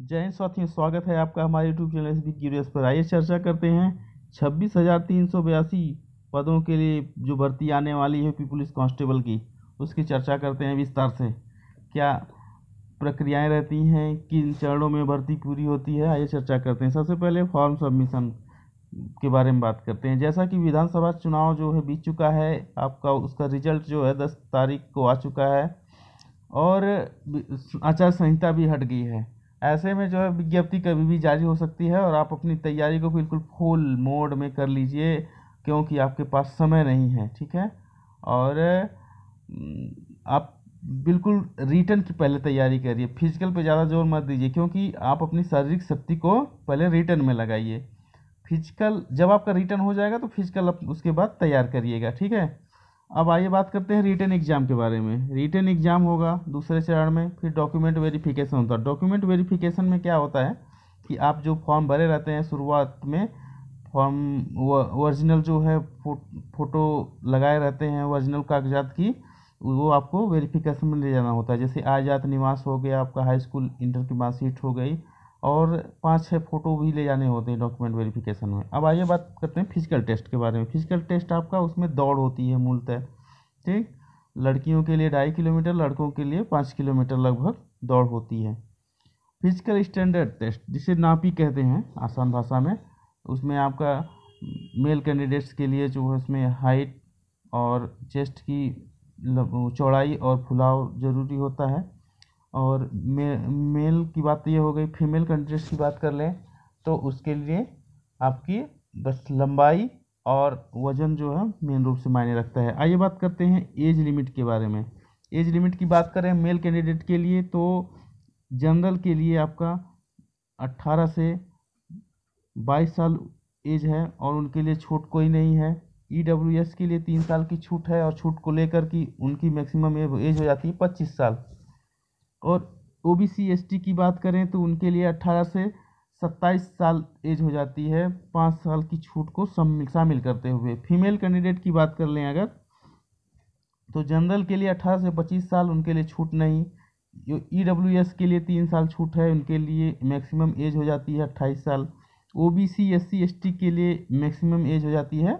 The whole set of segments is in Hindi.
जय हिंद साथियों स्वागत है आपका हमारे YouTube channel S B curious पर आइए चर्चा करते हैं छब्बीस हज़ार तीन सौ बयासी पदों के लिए जो भर्ती आने वाली है पुलिस कांस्टेबल की उसकी चर्चा करते हैं विस्तार से क्या प्रक्रियाएं रहती हैं किन चरणों में भर्ती पूरी होती है आइए चर्चा करते हैं सबसे पहले फॉर्म सबमिशन के बारे में बात करते हैं जैसा कि विधानसभा चुनाव जो है बीत चुका है आपका उसका रिजल्ट जो है दस तारीख को आ चुका है और आचार संहिता भी हट गई है ऐसे में जो है विज्ञप्ति कभी भी जारी हो सकती है और आप अपनी तैयारी को बिल्कुल फुल मोड में कर लीजिए क्योंकि आपके पास समय नहीं है ठीक है और हम्म, आप बिल्कुल रिटर्न की पहले तैयारी करिए फिजिकल पे ज़्यादा जोर मत दीजिए क्योंकि आप अपनी शारीरिक शक्ति को पहले रिटर्न में लगाइए फिजिकल जब आपका रिटर्न हो जाएगा तो फिजिकल आप उसके बाद तैयार करिएगा ठीक है अब आइए बात करते हैं रिटर्न एग्जाम के बारे में रिटर्न एग्जाम होगा दूसरे चरण में फिर डॉक्यूमेंट वेरिफिकेशन होता है डॉक्यूमेंट वेरिफिकेशन में क्या होता है कि आप जो फॉर्म भरे रहते हैं शुरुआत में फॉर्म ओरिजिनल जो है फो, फोटो लगाए रहते हैं ओरिजिनल कागजात की वो आपको वेरिफिकेशन में ले जाना होता है जैसे आजाद निवास हो गया आपका हाई स्कूल इंटर की मार्कशीट हो गई और पाँच छः फ़ोटो भी ले जाने होते हैं डॉक्यूमेंट वेरिफिकेशन में अब आइए बात करते हैं फिज़िकल टेस्ट के बारे में फिज़िकल टेस्ट आपका उसमें दौड़ होती है मूलतः ठीक लड़कियों के लिए ढाई किलोमीटर लड़कों के लिए पाँच किलोमीटर लगभग दौड़ होती है फिजिकल स्टैंडर्ड टेस्ट जिसे नापी कहते हैं आसान भाषा में उसमें आपका मेल कैंडिडेट्स के लिए जो है उसमें हाइट और चेस्ट की चौड़ाई और फुलाव ज़रूरी होता है और मे मेल की बात तो ये हो गई फीमेल कैंडिडेट्स की बात कर लें तो उसके लिए आपकी बस लंबाई और वज़न जो है मेन रूप से मायने रखता है आइए बात करते हैं एज लिमिट के बारे में एज लिमिट की बात करें मेल कैंडिडेट के लिए तो जनरल के लिए आपका 18 से 22 साल एज है और उनके लिए छूट कोई नहीं है ई e के लिए तीन साल की छूट है और छूट को लेकर कि उनकी मैक्सिमम एज हो जाती है पच्चीस साल और O B C S T की बात करें तो उनके लिए अट्ठारह से सत्ताईस साल एज हो जाती है पाँच साल की छूट को शामिल करते हुए फीमेल कैंडिडेट की बात कर लें अगर तो जनरल के लिए अट्ठारह से पच्चीस साल उनके लिए छूट नहीं जो ई डब्ल्यू एस के लिए तीन साल छूट है उनके लिए मैक्सिमम एज हो जाती है अट्ठाईस साल O B C S C S T के लिए मैक्सिमम एज हो जाती है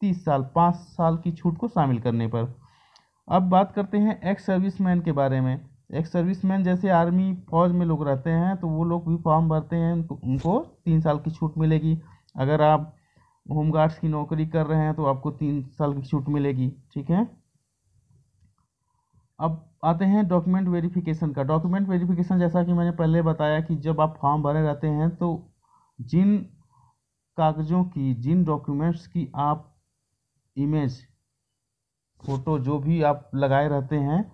तीस साल पाँच साल की छूट को शामिल करने पर अब बात करते हैं एक्स सर्विस मैन के बारे में एक सर्विसमैन जैसे आर्मी फौज में लोग रहते हैं तो वो लोग भी फॉर्म भरते हैं तो उनको तीन साल की छूट मिलेगी अगर आप होम गार्ड्स की नौकरी कर रहे हैं तो आपको तीन साल की छूट मिलेगी ठीक है अब आते हैं डॉक्यूमेंट वेरिफिकेशन का डॉक्यूमेंट वेरिफिकेशन जैसा कि मैंने पहले बताया कि जब आप फॉर्म भरे रहते हैं तो जिन कागज़ों की जिन डॉक्यूमेंट्स की आप इमेज फ़ोटो जो भी आप लगाए रहते हैं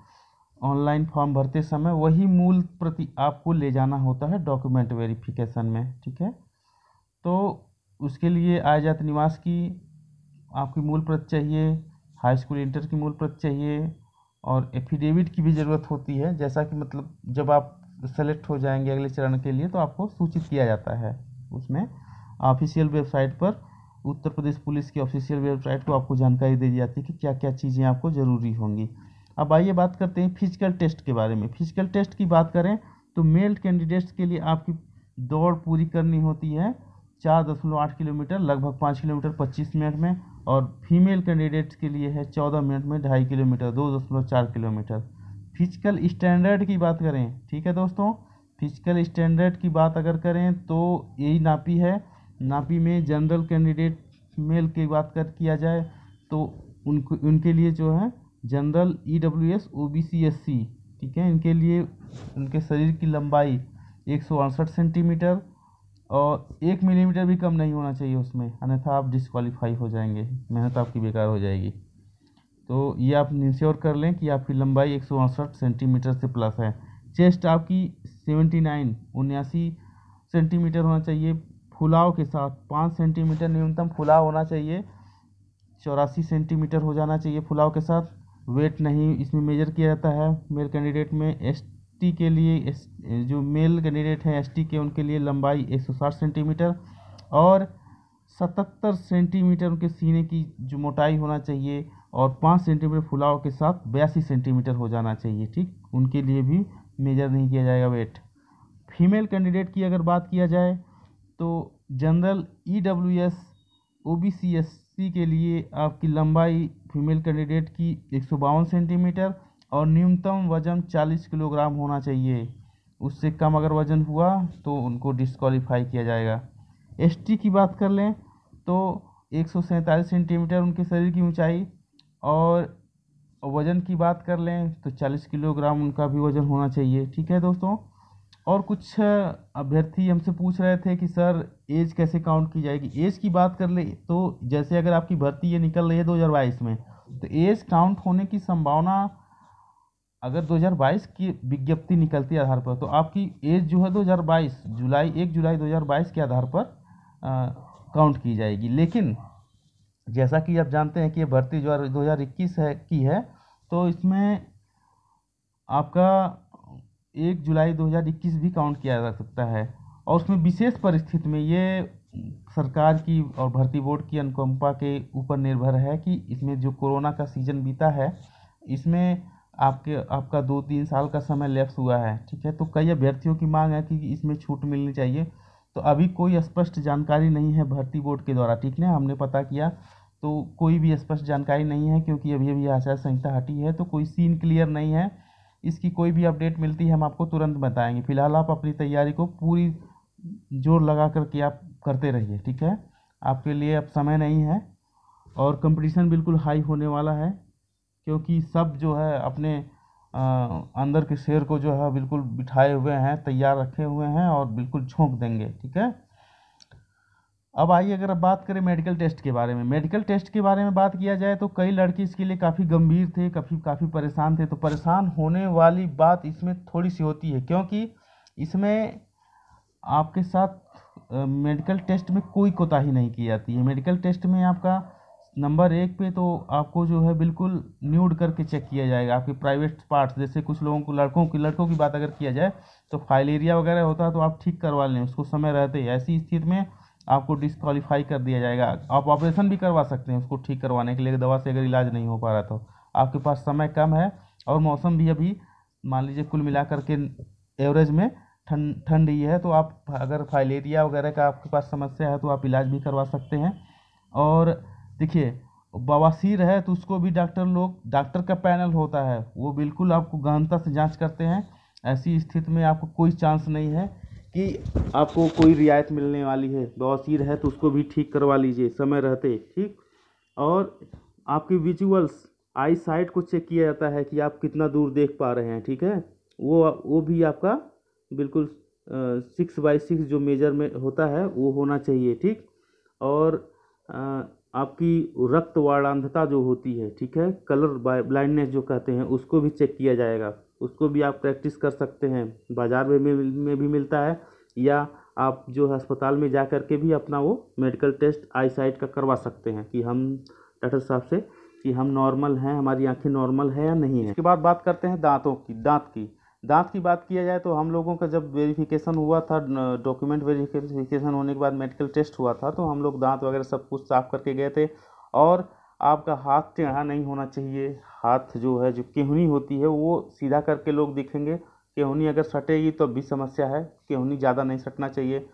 ऑनलाइन फॉर्म भरते समय वही मूल प्रति आपको ले जाना होता है डॉक्यूमेंट वेरिफिकेशन में ठीक है तो उसके लिए आयजात निवास की आपकी मूल प्रति चाहिए हाई स्कूल इंटर की मूल प्रति चाहिए और एफिडेविट की भी ज़रूरत होती है जैसा कि मतलब जब आप सेलेक्ट हो जाएंगे अगले चरण के लिए तो आपको सूचित किया जाता है उसमें ऑफिशियल वेबसाइट पर उत्तर प्रदेश पुलिस की ऑफिशियल वेबसाइट को आपको जानकारी दी जाती है कि क्या क्या चीज़ें आपको ज़रूरी होंगी अब आइए बात करते हैं फिजिकल टेस्ट के बारे में फिजिकल टेस्ट की बात करें तो मेल कैंडिडेट्स के लिए आपकी दौड़ पूरी करनी होती है चार दशमलव आठ किलोमीटर लगभग पाँच किलोमीटर पच्चीस मिनट में और फीमेल कैंडिडेट्स के लिए है चौदह मिनट में ढाई किलोमीटर दो दशमलव चार किलोमीटर फिजिकल स्टैंडर्ड की बात करें ठीक है दोस्तों फिजिकल स्टैंडर्ड की बात अगर करें तो यही नापी है नापी में जनरल कैंडिडेट मेल की बात कर किया जाए तो उनको उनके लिए जो है general E W S O B C S C ठीक है इनके लिए उनके शरीर की लंबाई एक सौ अड़सठ सेंटीमीटर और एक मिलीमीटर भी कम नहीं होना चाहिए उसमें अन्यथा आप डिसक्वालीफाई हो जाएंगे मेहनत आपकी बेकार हो जाएगी तो ये आप इंश्योर कर लें कि आपकी लंबाई एक सौ अड़सठ सेंटीमीटर से प्लस है चेस्ट आपकी सेवेंटी नाइन उन्यासी सेंटीमीटर होना चाहिए फुलाव के साथ पाँच सेंटीमीटर न्यूनतम फुलाव होना चाहिए चौरासी सेंटीमीटर हो जाना चाहिए फुलाव के साथ वेट नहीं इसमें मेजर किया जाता है मेल कैंडिडेट में एस टी के लिए एस जो मेल कैंडिडेट हैं एस टी के उनके लिए लंबाई एक सौ साठ सेंटीमीटर और सतहत्तर सेंटीमीटर उनके सीने की जो मोटाई होना चाहिए और पाँच सेंटीमीटर फुलाव के साथ बयासी सेंटीमीटर हो जाना चाहिए ठीक उनके लिए भी मेजर नहीं किया जाएगा वेट फीमेल कैंडिडेट की अगर बात किया जाए तो general E W S O B C S C के लिए आपकी लंबाई फीमेल कैंडिडेट की एक सेंटीमीटर और न्यूनतम वज़न 40 किलोग्राम होना चाहिए उससे कम अगर वज़न हुआ तो उनको डिस्कवालीफाई किया जाएगा एसटी की बात कर लें तो एक सेंटीमीटर उनके शरीर की ऊंचाई और वज़न की बात कर लें तो 40 किलोग्राम उनका भी वज़न होना चाहिए ठीक है दोस्तों और कुछ अभ्यर्थी हमसे पूछ रहे थे कि सर एज कैसे काउंट की जाएगी एज की बात कर ले तो जैसे अगर आपकी भर्ती ये निकल रही है दो में तो एज काउंट होने की संभावना अगर 2022 की विज्ञप्ति निकलती है आधार पर तो आपकी एज जो है 2022 जुलाई एक जुलाई 2022 के आधार पर काउंट की जाएगी लेकिन जैसा कि आप जानते हैं कि ये भर्ती जो दो है की है तो इसमें आपका एक जुलाई 2021 भी काउंट किया जा सकता है और उसमें विशेष परिस्थिति में ये सरकार की और भर्ती बोर्ड की अनुकंपा के ऊपर निर्भर है कि इसमें जो कोरोना का सीजन बीता है इसमें आपके आपका दो तीन साल का समय लैप्स हुआ है ठीक है तो कई अभ्यर्थियों की मांग है कि इसमें छूट मिलनी चाहिए तो अभी कोई स्पष्ट जानकारी नहीं है भर्ती बोर्ड के द्वारा ठीक है हमने पता किया तो कोई भी स्पष्ट जानकारी नहीं है क्योंकि अभी अभी आचार संहिता हटी है तो कोई सीन क्लियर नहीं है इसकी कोई भी अपडेट मिलती है हम आपको तुरंत बताएंगे फिलहाल आप अपनी तैयारी को पूरी जोर लगा करके आप करते रहिए ठीक है आपके लिए अब समय नहीं है और कंपटीशन बिल्कुल हाई होने वाला है क्योंकि सब जो है अपने आ, अंदर के शेर को जो है बिल्कुल बिठाए हुए हैं तैयार रखे हुए हैं और बिल्कुल झोंक देंगे ठीक है अब आइए अगर बात करें मेडिकल टेस्ट के बारे में मेडिकल टेस्ट के बारे में बात किया जाए तो कई लड़के इसके लिए काफ़ी गंभीर थे काफ़ी काफ़ी परेशान थे तो परेशान होने वाली बात इसमें थोड़ी सी होती है क्योंकि इसमें आपके साथ मेडिकल टेस्ट में कोई कोताही नहीं की जाती है मेडिकल टेस्ट में आपका नंबर एक पे तो आपको जो है बिल्कुल न्यूड करके चेक किया जाएगा आपके प्राइवेट पार्ट्स जैसे कुछ लोगों को लड़कों की लड़कों की बात अगर किया जाए तो फाइलेरिया वगैरह होता है तो आप ठीक करवा लें उसको समय रहते ऐसी स्थिति में आपको डिसक्वालीफाई कर दिया जाएगा आप ऑपरेशन भी करवा सकते हैं उसको ठीक करवाने के लिए दवा से अगर इलाज नहीं हो पा रहा तो आपके पास समय कम है और मौसम भी अभी मान लीजिए कुल मिला करके एवरेज में ठंड ठंड ही है तो आप अगर फाइलेरिया वगैरह का आपके पास समस्या है तो आप इलाज भी करवा सकते हैं और देखिए बवासीर है तो उसको भी डॉक्टर लोग डॉक्टर का पैनल होता है वो बिल्कुल आपको गहनता से जांच करते हैं ऐसी स्थिति में आपको कोई चांस नहीं है कि आपको कोई रियायत मिलने वाली है बवासीर है तो उसको भी ठीक करवा लीजिए समय रहते ठीक और आपकी विजुअल्स आई साइट को चेक किया जाता है कि आप कितना दूर देख पा रहे हैं ठीक है वो वो भी आपका बिल्कुल सिक्स बाई सिक्स जो मेजर में होता है वो होना चाहिए ठीक और आ, आपकी रक्त वाणांधता जो होती है ठीक है कलर ब्लाइंडनेस जो कहते हैं उसको भी चेक किया जाएगा उसको भी आप प्रैक्टिस कर सकते हैं बाज़ार में भी में भी मिलता है या आप जो है अस्पताल में जा कर के भी अपना वो मेडिकल टेस्ट आई साइट का करवा सकते हैं कि हम डॉक्टर साहब से कि हम नॉर्मल हैं हमारी आंखें नॉर्मल है या नहीं है इसके बाद बात करते हैं दांतों की दांत की दांत की बात किया जाए तो हम लोगों का जब वेरिफिकेशन हुआ था डॉक्यूमेंट वेरिफिकेशन होने के बाद मेडिकल टेस्ट हुआ था तो हम लोग दांत वगैरह सब कुछ साफ़ करके गए थे और आपका हाथ टेढ़ा तो नहीं होना चाहिए हाथ जो है जो केहनी होती है वो सीधा करके लोग देखेंगे केहनी अगर सटेगी तो भी समस्या है केहनी ज़्यादा नहीं सटना चाहिए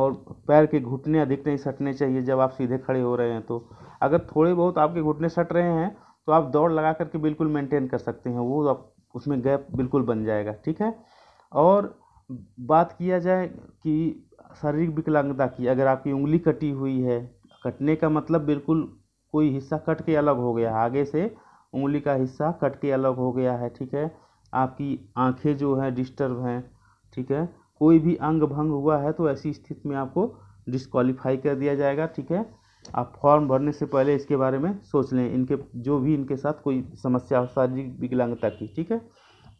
और पैर के घुटने अधिक नहीं सटने चाहिए जब आप सीधे खड़े हो रहे हैं तो अगर थोड़े बहुत आपके घुटने सट रहे हैं तो आप दौड़ लगा करके बिल्कुल मेंटेन कर सकते हैं वो आप उसमें गैप बिल्कुल बन जाएगा ठीक है और बात किया जाए कि शारीरिक विकलांगता की अगर आपकी उंगली कटी हुई है कटने का मतलब बिल्कुल कोई हिस्सा कट के अलग हो गया है आगे से उंगली का हिस्सा कट के अलग हो गया है ठीक है आपकी आंखें जो है डिस्टर्ब हैं ठीक है कोई भी अंग भंग हुआ है तो ऐसी स्थिति में आपको डिस्कालीफाई कर दिया जाएगा ठीक है आप फॉर्म भरने से पहले इसके बारे में सोच लें इनके जो भी इनके साथ कोई समस्या हो शारीरिक विकलांगता की ठीक है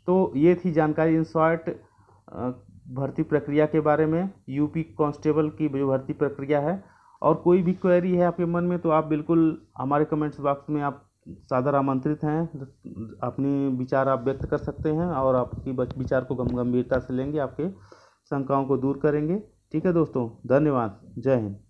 तो ये थी जानकारी इन शॉर्ट भर्ती प्रक्रिया के बारे में यूपी कांस्टेबल की जो भर्ती प्रक्रिया है और कोई भी क्वेरी है आपके मन में तो आप बिल्कुल हमारे कमेंट्स बॉक्स में आप सादर आमंत्रित हैं अपने विचार आप व्यक्त कर सकते हैं और आपकी विचार को गंभीरता से लेंगे आपके शंकाओं को दूर करेंगे ठीक है दोस्तों धन्यवाद जय हिंद